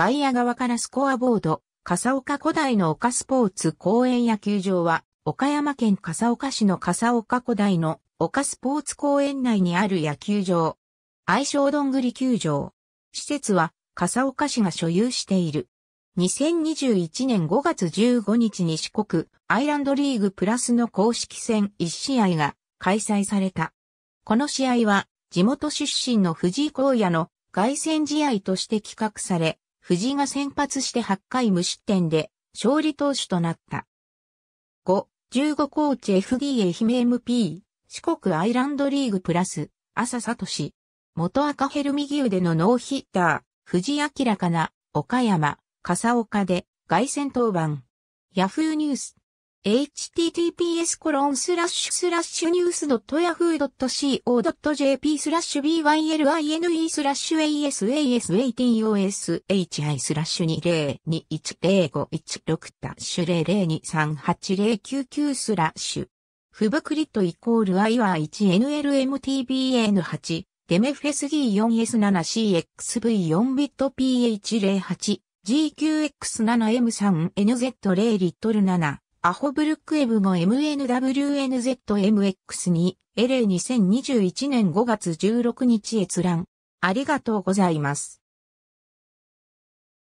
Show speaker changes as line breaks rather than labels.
外野側からスコアボード、笠岡古代の岡スポーツ公
園野球場は、岡山県笠岡市の笠岡古代の岡スポーツ公園内にある野球場。愛称どんぐり球場。施設は、笠岡市が所有している。2021年5月15日に四国アイランドリーグプラスの公式戦1試合が開催された。この試合は地元出身の藤井荒野の凱旋試合として企画され、藤井が先発して8回無失点で勝利投手となった。5、15コーチ FD a 姫 MP、四国アイランドリーグプラス、朝里氏、元赤ヘルミウでのノーヒッター、藤井明かな、岡山、笠岡で、外戦登板。ヤフーニュース。https コロンスラッシュスラッシュニュース .yahoo.co.jp スラッシュ byline スラッシュ asasatoshi スラッシュ2 0 2 1 0 5 1六ダッシュ0023809スラッシュフブクリットイコール i r 1 n l m t b n の8デメフェス D4S7CXV4 ビット PH08 GQX7M3NZ0 リットル7アホブルックエブの MNWNZMX2 LA2021
年5月16日閲覧。ありがとうございます。